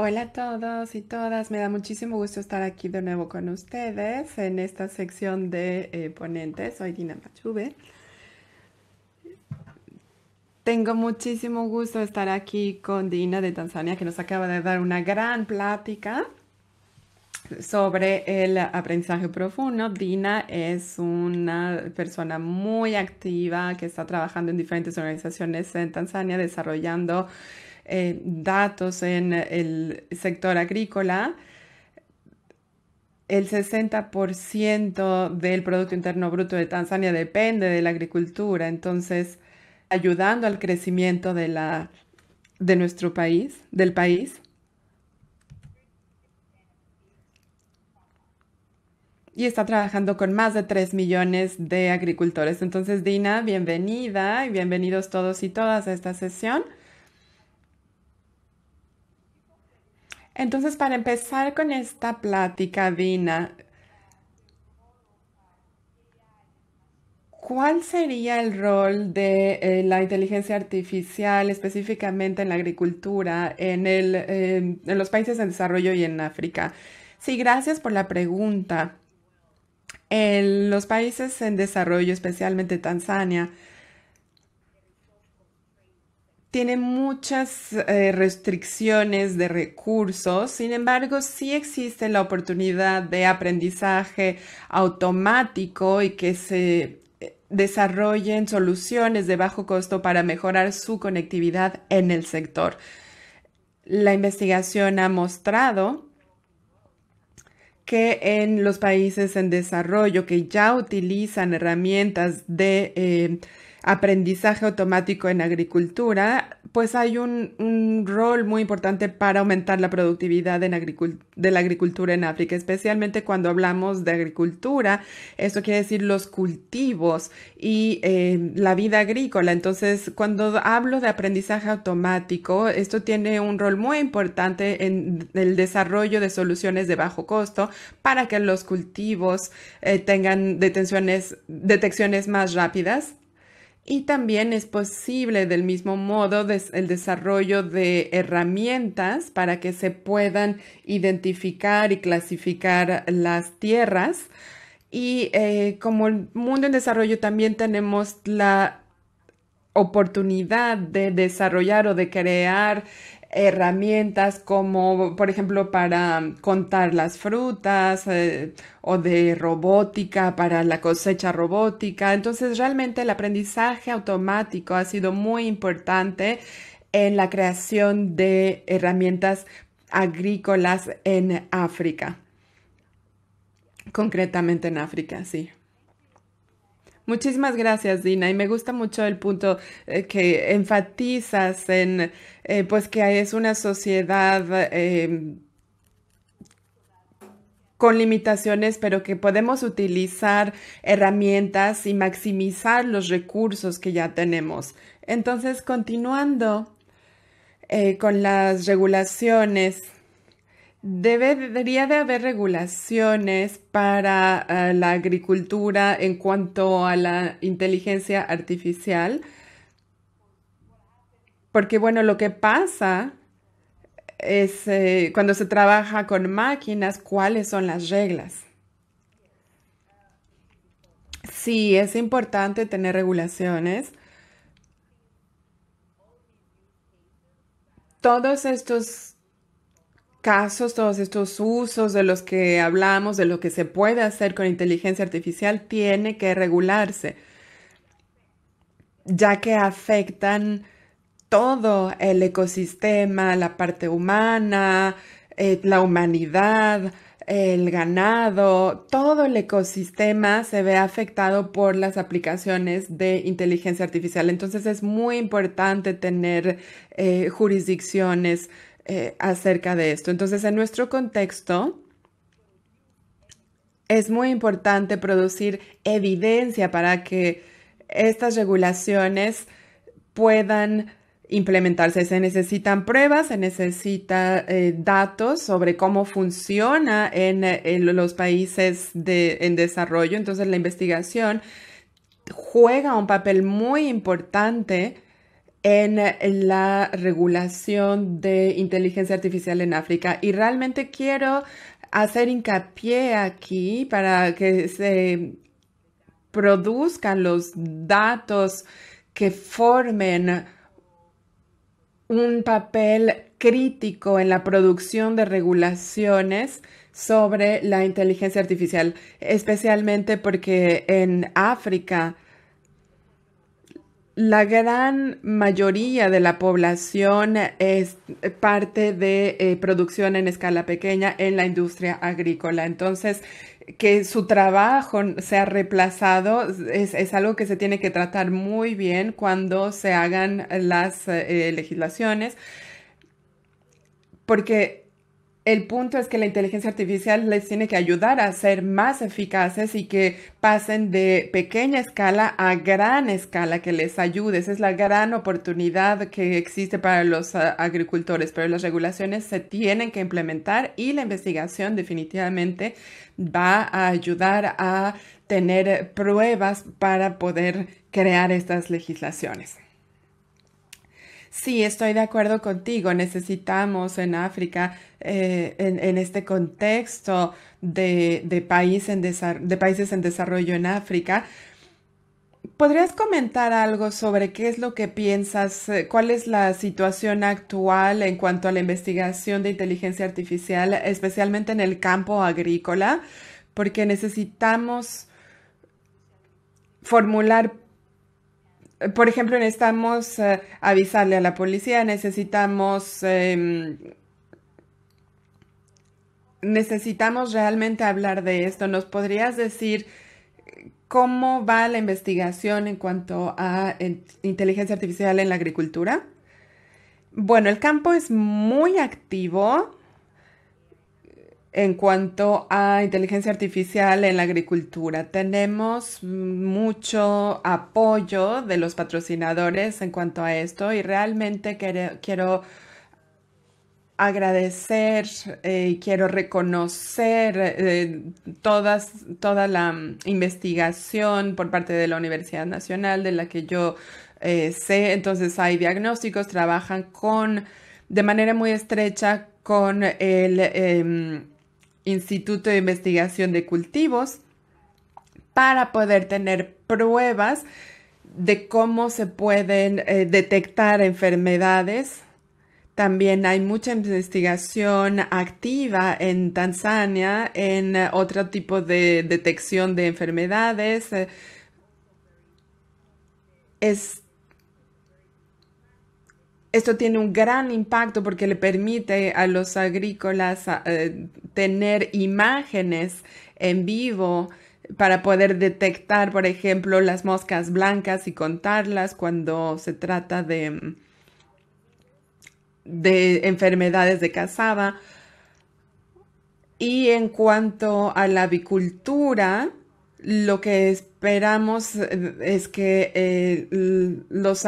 Hola a todos y todas, me da muchísimo gusto estar aquí de nuevo con ustedes en esta sección de eh, ponentes. Soy Dina Machube. Tengo muchísimo gusto estar aquí con Dina de Tanzania, que nos acaba de dar una gran plática sobre el aprendizaje profundo. Dina es una persona muy activa que está trabajando en diferentes organizaciones en Tanzania desarrollando eh, datos en el sector agrícola. El 60% del Producto Interno Bruto de Tanzania depende de la agricultura, entonces ayudando al crecimiento de, de nuestro país, del país. y está trabajando con más de 3 millones de agricultores. Entonces, Dina, bienvenida y bienvenidos todos y todas a esta sesión. Entonces, para empezar con esta plática, Dina, ¿cuál sería el rol de eh, la inteligencia artificial específicamente en la agricultura, en, el, eh, en los países en desarrollo y en África? Sí, gracias por la pregunta. En los países en desarrollo, especialmente Tanzania, tienen muchas eh, restricciones de recursos, sin embargo, sí existe la oportunidad de aprendizaje automático y que se eh, desarrollen soluciones de bajo costo para mejorar su conectividad en el sector. La investigación ha mostrado que en los países en desarrollo que ya utilizan herramientas de eh, aprendizaje automático en agricultura, pues hay un, rol muy importante para aumentar la productividad en de la agricultura en África, especialmente cuando hablamos de agricultura. Esto quiere decir los cultivos y eh, la vida agrícola. Entonces, cuando hablo de aprendizaje automático, esto tiene un rol muy importante en el desarrollo de soluciones de bajo costo para que los cultivos eh, tengan detenciones, detecciones más rápidas y también es posible del mismo modo el desarrollo de herramientas para que se puedan identificar y clasificar las tierras. Y eh, como el mundo en desarrollo también tenemos la oportunidad de desarrollar o de crear herramientas como, por ejemplo, para contar las frutas eh, o de robótica para la cosecha robótica. Entonces, realmente el aprendizaje automático ha sido muy importante en la creación de herramientas agrícolas en África. Concretamente en África, sí. Muchísimas gracias, Dina. Y me gusta mucho el punto eh, que enfatizas en, eh, pues, que es una sociedad... Em, con limitaciones, pero que podemos utilizar herramientas y maximizar los recursos que ya tenemos. Entonces, continuando eh, con las regulaciones debería de haber regulaciones para eh, la agricultura en cuanto a la inteligencia artificial, porque bueno, lo que pasa es eh, cuando se trabaja con máquinas, cuáles son las reglas. Sí, es importante tener regulaciones. Todos estos casos, todos estos usos de los que hablamos, de lo que se puede hacer con inteligencia artificial, tiene que regularse, ya que afectan todo el ecosistema, la parte humana, eh, la humanidad, el ganado, todo el ecosistema se ve afectado por las aplicaciones de inteligencia artificial. Entonces es muy importante tener eh, jurisdicciones eh, acerca de esto. Entonces, en nuestro contexto, es muy importante producir evidencia para que estas regulaciones puedan implementarse. Se necesitan pruebas, se necesita eh, datos sobre cómo funciona en, los países en desarrollo. Entonces la investigación juega un papel muy importante en la regulación de inteligencia artificial en África. Y realmente quiero hacer hincapié aquí para que se produzcan los datos que formen un papel crítico en la producción de regulaciones sobre la inteligencia artificial, especialmente porque en África la gran mayoría de la población es parte de eh, producción en escala pequeña en la industria agrícola. Entonces, que su trabajo sea reemplazado es, algo que se tiene que tratar muy bien cuando se hagan las eh, legislaciones, porque el punto es que la inteligencia artificial les tiene que ayudar a ser más eficaces y que pasen de pequeña escala a gran escala, que les ayude. Esa es la gran oportunidad que existe para los ah, agricultores, pero las regulaciones se tienen que implementar y la investigación definitivamente va a ayudar a tener pruebas para poder crear estas legislaciones. Sí, estoy de acuerdo contigo. Necesitamos en África, eh, en, este contexto de, en de países en desarrollo en África, ¿Podrías comentar algo sobre qué es lo que piensas, eh, cuál es la situación actual en cuanto a la investigación de inteligencia artificial, especialmente en el campo agrícola? Porque necesitamos formular por ejemplo, necesitamos eh, avisarle a la policía, necesitamos... Em, necesitamos realmente hablar de esto. ¿Nos podrías decir eh, cómo va la investigación en cuanto a inteligencia artificial en la agricultura? Bueno, el campo es muy activo en cuanto a inteligencia artificial en la agricultura. Tenemos mucho apoyo de los patrocinadores en cuanto a esto y realmente quiero, agradecer eh, y quiero reconocer eh, todas, toda la mm, investigación por parte de la Universidad Nacional de la que yo eh, sé. Entonces hay diagnósticos, trabajan con de manera muy estrecha con el em, Instituto de Investigación de Cultivos para poder tener pruebas de cómo se pueden eh, detectar enfermedades. También hay mucha investigación activa en Tanzania en eh, otro tipo de detección de enfermedades. Eh, esto tiene un gran impacto porque le permite a los agrícolas eh, tener imágenes en vivo para poder detectar, por ejemplo, las moscas blancas y contarlas cuando se trata de, de enfermedades de cazada. Y en cuanto a la avicultura, lo que esperamos eh, es que eh, los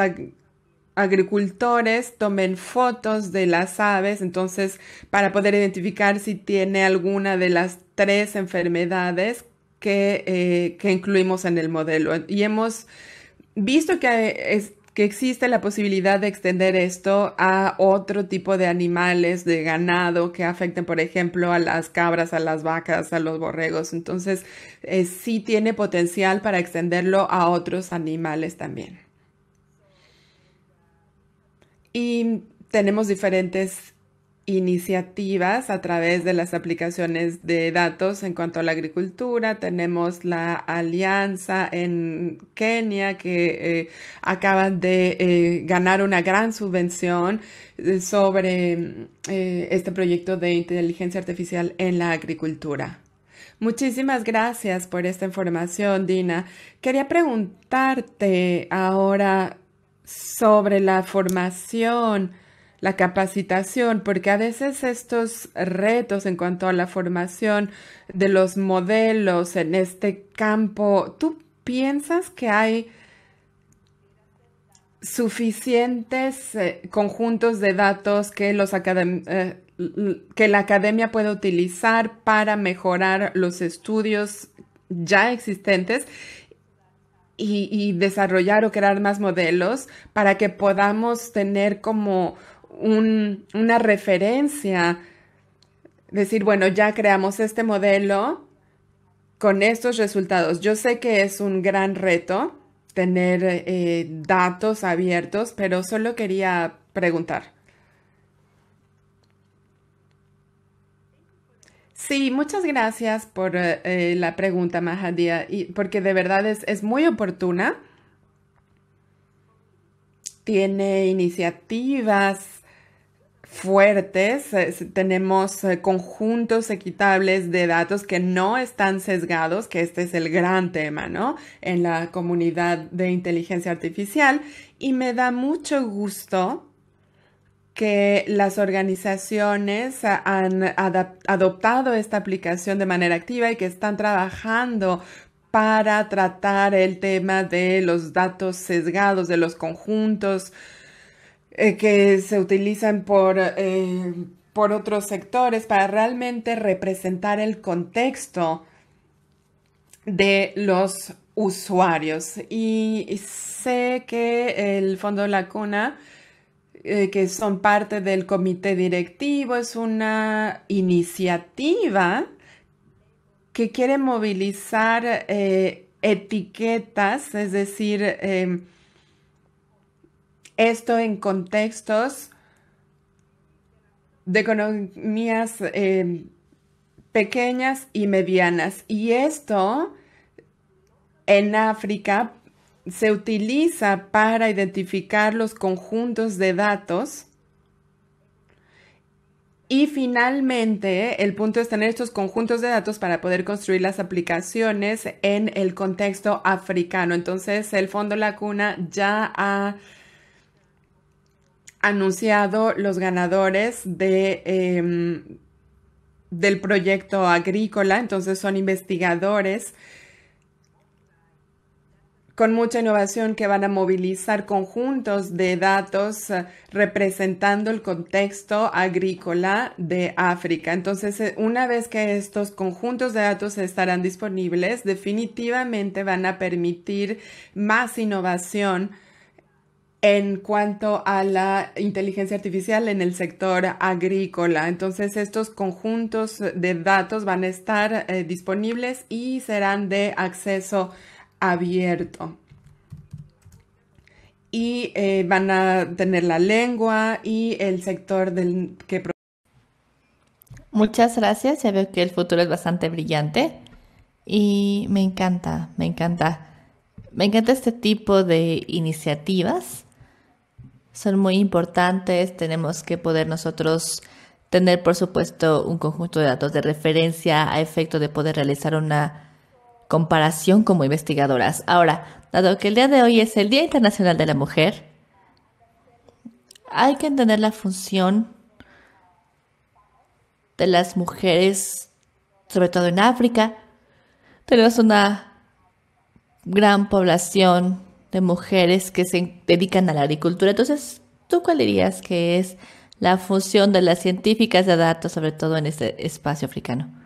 agricultores tomen fotos de las aves, entonces para poder identificar si tiene alguna de las tres enfermedades eh, que, incluimos en el modelo. Y hemos visto que, es, que existe la posibilidad de extender esto a otro tipo de animales, de ganado, que afecten, por ejemplo, a las cabras, a las vacas, a los borregos. Entonces, eh, sí tiene potencial para extenderlo a otros animales también. Y tenemos diferentes iniciativas a través de las aplicaciones de datos en cuanto a la agricultura. Tenemos la alianza en Kenia que eh, acaban de eh, ganar una gran subvención eh, sobre este proyecto de inteligencia artificial en la agricultura. Muchísimas gracias por esta información, Dina. Quería preguntarte ahora sobre la formación, la capacitación, porque a veces estos retos en cuanto a la formación de los modelos en este campo, ¿tú piensas que hay suficientes eh, conjuntos de datos que, los eh, que la academia puede utilizar para mejorar los estudios ya existentes y, desarrollar o crear más modelos para que podamos tener como una referencia, decir, bueno, ya creamos este modelo con estos resultados. Yo sé que es un gran reto tener eh, datos abiertos, pero solo quería preguntar. Sí, muchas gracias por eh, eh, la pregunta, Mahadía, y porque de verdad es, es muy oportuna. Tiene iniciativas fuertes, eh, tenemos conjuntos equitables de datos que no están sesgados, que este es el gran tema, ¿no? En la comunidad de inteligencia artificial y me da mucho gusto que las organizaciones han adoptado esta aplicación de manera activa y que están trabajando para tratar el tema de los datos sesgados, de los conjuntos eh, que se utilizan por, eh, por otros sectores para realmente representar el contexto de los usuarios. Y sé que el Fondo la Cuna... Eh, que son parte del comité directivo, es una iniciativa que quiere movilizar eh, etiquetas, es decir, em, esto en contextos de economías em, pequeñas y medianas. Y esto en África se utiliza para identificar los conjuntos de datos. Y finalmente, el punto es tener estos conjuntos de datos para poder construir las aplicaciones en el contexto africano. Entonces, el Fondo Lacuna ya ha anunciado los ganadores de, em, del proyecto agrícola. Entonces, son investigadores con mucha innovación que van a movilizar conjuntos de datos eh, representando el contexto agrícola de África. Entonces, eh, una vez que estos conjuntos de datos estarán disponibles, definitivamente van a permitir más innovación en cuanto a la inteligencia artificial en el sector agrícola. Entonces, estos conjuntos de datos van a estar eh, disponibles y serán de acceso abierto. Y eh, van a tener la lengua y el sector del que... Muchas gracias, ya veo que el futuro es bastante brillante y me encanta, me encanta. Me encanta este tipo de iniciativas. Son muy importantes, tenemos que poder nosotros tener, por supuesto, un conjunto de datos de referencia a efecto de poder realizar una comparación como investigadoras. Ahora, dado que el día de hoy es el Día Internacional de la Mujer, hay que entender la función de las mujeres, sobre todo en África. Tenemos una gran población de mujeres que se dedican a la agricultura. Entonces, ¿tú cuál dirías que es la función de las científicas de datos, sobre todo en este espacio africano?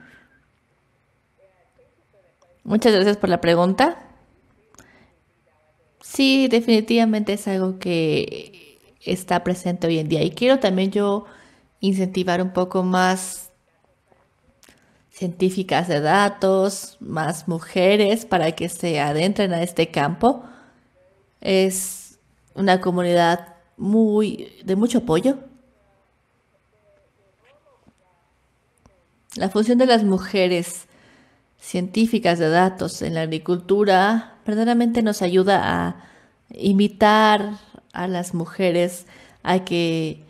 Muchas gracias por la pregunta. Sí, definitivamente es algo que está presente hoy en día. Y quiero también yo incentivar un poco más científicas de datos, más mujeres para que se adentren a este campo. Es una comunidad muy de mucho apoyo. La función de las mujeres científicas de datos en la agricultura verdaderamente nos ayuda a invitar a las mujeres a que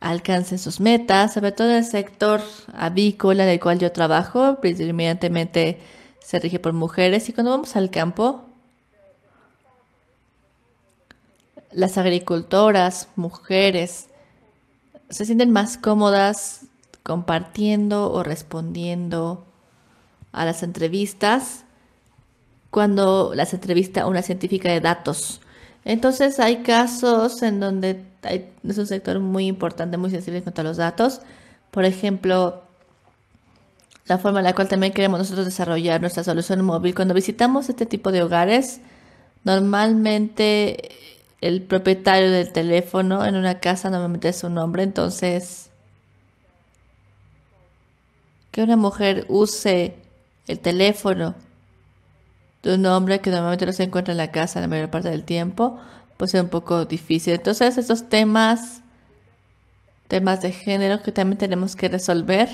alcancen sus metas, sobre todo en el sector avícola en el cual yo trabajo, predominantemente pues, se rige por mujeres y cuando vamos al campo, las agricultoras, mujeres, se sienten más cómodas compartiendo o respondiendo a las entrevistas cuando las entrevista una científica de datos. Entonces hay casos en donde es un sector muy importante, muy sensible en cuanto a los datos. Por ejemplo, la forma en la cual también queremos nosotros desarrollar nuestra solución móvil. Cuando visitamos este tipo de hogares, normalmente el propietario del teléfono en una casa normalmente es un hombre, entonces que una mujer use el teléfono de un hombre que normalmente no se encuentra en la casa la mayor parte del tiempo, pues es un poco difícil. Entonces estos temas, temas de género que también tenemos que resolver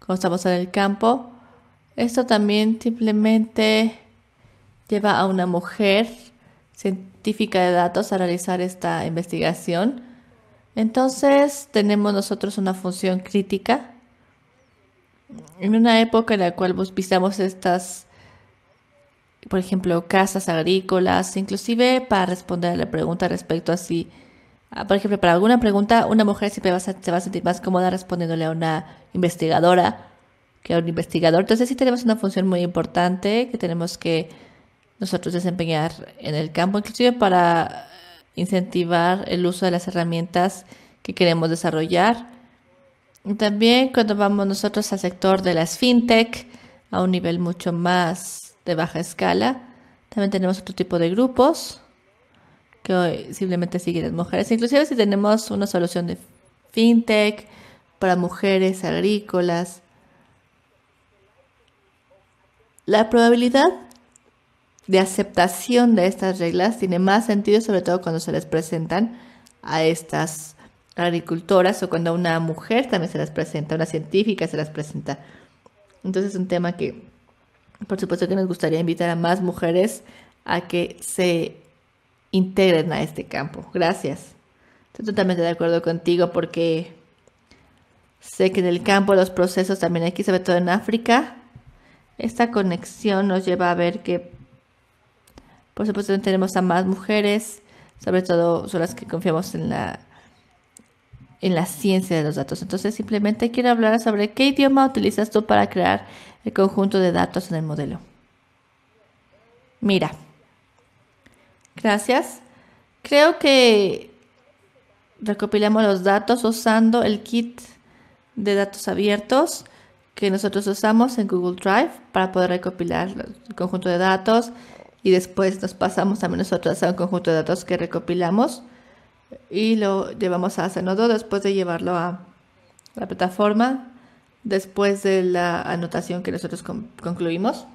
como estamos en el campo, esto también simplemente lleva a una mujer científica de datos a realizar esta investigación. Entonces tenemos nosotros una función crítica en una época en la cual visitamos estas, por ejemplo, casas agrícolas, inclusive para responder a la pregunta respecto a si, ah, por ejemplo, para alguna pregunta, una mujer siempre se va a sentir más cómoda respondiéndole a una investigadora que a un investigador. Entonces sí tenemos una función muy importante que tenemos que nosotros desempeñar en el campo, inclusive para incentivar el uso de las herramientas que queremos desarrollar también cuando vamos nosotros al sector de las fintech, a un nivel mucho más de baja escala, también tenemos otro tipo de grupos que hoy simplemente siguen las mujeres. Inclusive si tenemos una solución de fintech para mujeres agrícolas, la probabilidad de aceptación de estas reglas tiene más sentido, sobre todo cuando se les presentan a estas agricultoras o cuando una mujer también se las presenta, una científica se las presenta. Entonces es un tema que por supuesto que nos gustaría invitar a más mujeres a que se integren a este campo. Gracias. Estoy totalmente de acuerdo contigo porque sé que en el campo los procesos también aquí, sobre todo en África, esta conexión nos lleva a ver que por supuesto tenemos a más mujeres, sobre todo son las que confiamos en la en la ciencia de los datos. Entonces simplemente quiero hablar sobre qué idioma utilizas tú para crear el conjunto de datos en el modelo. Mira. Gracias. Creo que recopilamos los datos usando el kit de datos abiertos que nosotros usamos en Google Drive para poder recopilar el conjunto de datos y después nos pasamos también nosotros a un conjunto de datos que recopilamos y lo llevamos a Zenodo después de llevarlo a la plataforma, después de la anotación que nosotros concluimos.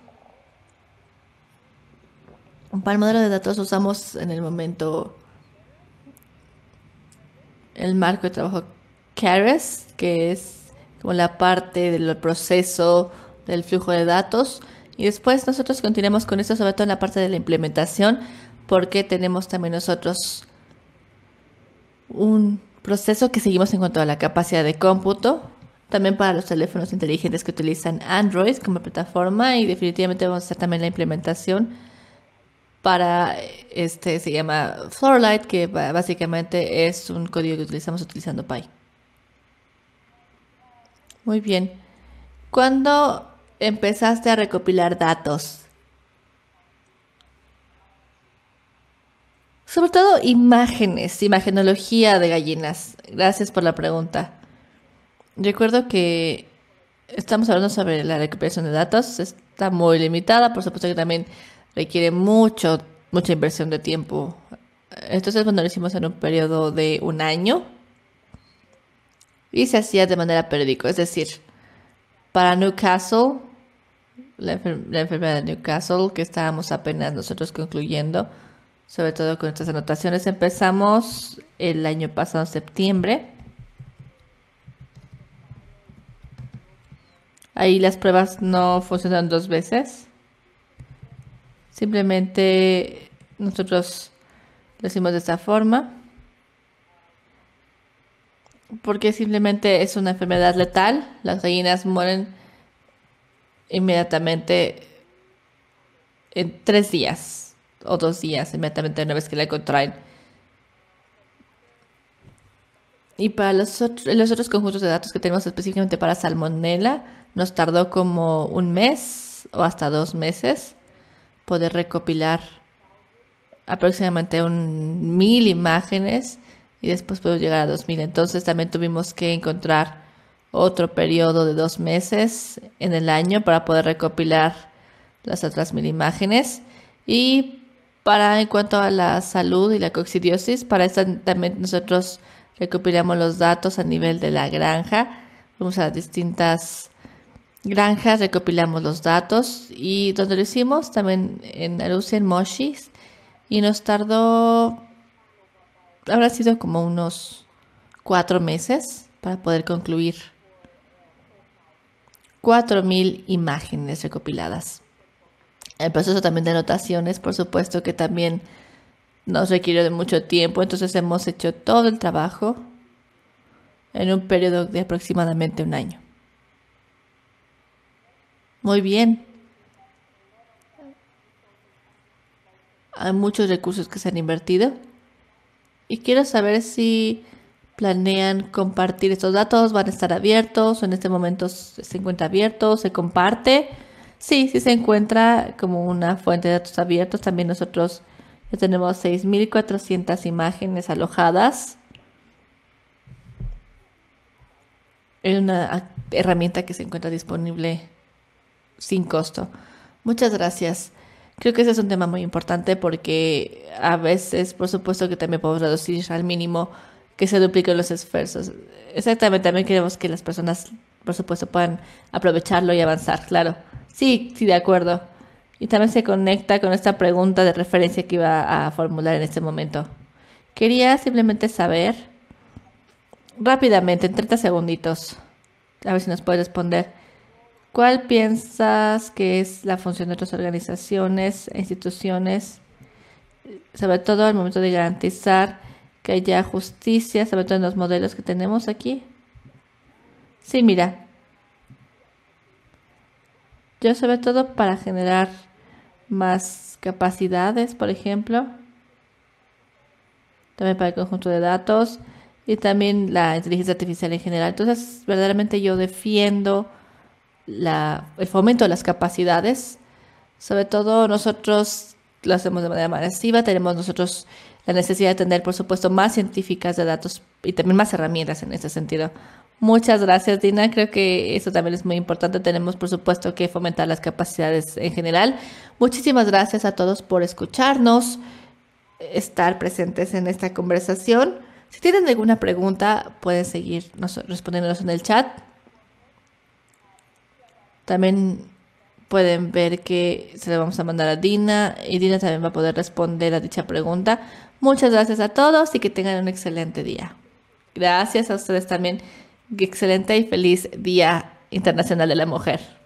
Para el modelo de datos usamos en el momento el marco de trabajo Keras, que es como la parte del proceso del flujo de datos. Y después nosotros continuamos con esto, sobre todo en la parte de la implementación, porque tenemos también nosotros un proceso que seguimos en cuanto a la capacidad de cómputo, también para los teléfonos inteligentes que utilizan Android como plataforma y definitivamente vamos a hacer también la implementación para este se llama Floorlight que básicamente es un código que utilizamos utilizando Py. Muy bien. ¿Cuándo empezaste a recopilar datos? Sobre todo imágenes, imagenología de gallinas. Gracias por la pregunta. Recuerdo que estamos hablando sobre la recuperación de datos. Está muy limitada, por supuesto que también requiere mucho, mucha inversión de tiempo. Entonces, cuando lo hicimos en un periodo de un año, y se hacía de manera periódica. Es decir, para Newcastle, la enfermedad de Newcastle, que estábamos apenas nosotros concluyendo, sobre todo con estas anotaciones. Empezamos el año pasado, en septiembre. Ahí las pruebas no funcionan dos veces. Simplemente nosotros lo hicimos de esta forma. Porque simplemente es una enfermedad letal. Las gallinas mueren inmediatamente en tres días o dos días inmediatamente una vez que la contraen. Y para los, los otros conjuntos de datos que tenemos específicamente para salmonella, nos tardó como un mes o hasta dos meses poder recopilar aproximadamente un mil imágenes y después puedo llegar a dos mil Entonces también tuvimos que encontrar otro periodo de dos meses en el año para poder recopilar las otras mil imágenes y para en cuanto a la salud y la coccidiosis, para esta también nosotros recopilamos los datos a nivel de la granja. Vamos a distintas granjas, recopilamos los datos y donde lo hicimos también en Arusia, en y nos tardó, habrá sido como unos cuatro meses para poder concluir. cuatro mil imágenes recopiladas. El proceso también de anotaciones, por supuesto, que también nos requirió de mucho tiempo, entonces hemos hecho todo el trabajo en un periodo de aproximadamente un año. Muy bien. Hay muchos recursos que se han invertido y quiero saber si planean compartir estos datos, van a estar abiertos, en este momento se encuentra abierto? se comparte. Sí, sí se encuentra como una fuente de datos abiertos. También nosotros ya tenemos 6.400 imágenes alojadas. Es una herramienta que se encuentra disponible sin costo. Muchas gracias. Creo que ese es un tema muy importante porque a veces, por supuesto, que también podemos reducir al mínimo que se dupliquen los esfuerzos. Exactamente, también queremos que las personas, por supuesto, puedan aprovecharlo y avanzar, claro. Sí, sí, de acuerdo. Y también se conecta con esta pregunta de referencia que iba a formular en este momento. Quería simplemente saber, rápidamente, en 30 segunditos, a ver si nos puede responder, ¿cuál piensas que es la función de otras organizaciones e instituciones, sobre todo al momento de garantizar que haya justicia, sobre todo en los modelos que tenemos aquí? Sí, mira, yo sobre todo para generar más capacidades, por ejemplo. También para el conjunto de datos y también la inteligencia artificial en general. Entonces, verdaderamente yo defiendo el fomento de las capacidades. Sobre todo nosotros lo hacemos de manera masiva, tenemos nosotros la necesidad de tener, por supuesto, más científicas de datos y también más herramientas en este sentido. Muchas gracias, Dina. Creo que eso también es muy importante. Tenemos, por supuesto, que fomentar las capacidades en general. Muchísimas gracias a todos por escucharnos, estar presentes en esta conversación. Si tienen alguna pregunta, pueden seguir respondiéndonos en el chat. También pueden ver que se le vamos a mandar a Dina y Dina también va a poder responder a dicha pregunta. Muchas gracias a todos y que tengan un excelente día. Gracias a ustedes también. Excelente y feliz Día Internacional de la Mujer.